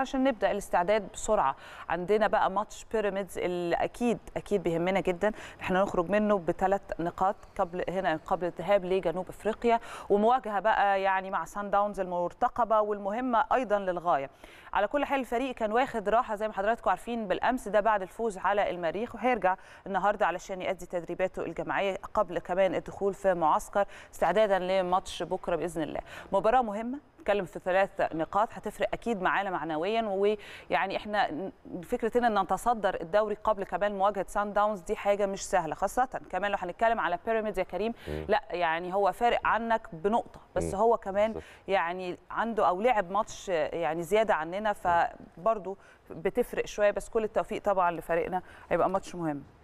عشان نبدا الاستعداد بسرعه عندنا بقى ماتش بيراميدز اللي اكيد اكيد بيهمنا جدا احنا نخرج منه بثلاث نقاط قبل هنا قبل الذهاب لجنوب افريقيا ومواجهه بقى يعني مع سان داونز المرتقبه والمهمه ايضا للغايه على كل حال الفريق كان واخد راحه زي ما حضراتكم عارفين بالامس ده بعد الفوز على المريخ وهيرجع النهارده علشان يؤدي تدريباته الجماعيه قبل كمان الدخول في معسكر استعدادا لماتش بكره باذن الله مباراه مهمه نتكلم في ثلاث نقاط هتفرق اكيد معانا معنويا ويعني احنا فكرتنا ان نتصدر الدوري قبل كمان مواجهه سان داونز دي حاجه مش سهله خاصه كمان لو هنتكلم على بيراميدز يا كريم م. لا يعني هو فارق عنك بنقطه بس م. هو كمان يعني عنده او لعب ماتش يعني زياده عننا فبرضه بتفرق شويه بس كل التوفيق طبعا لفريقنا هيبقى ماتش مهم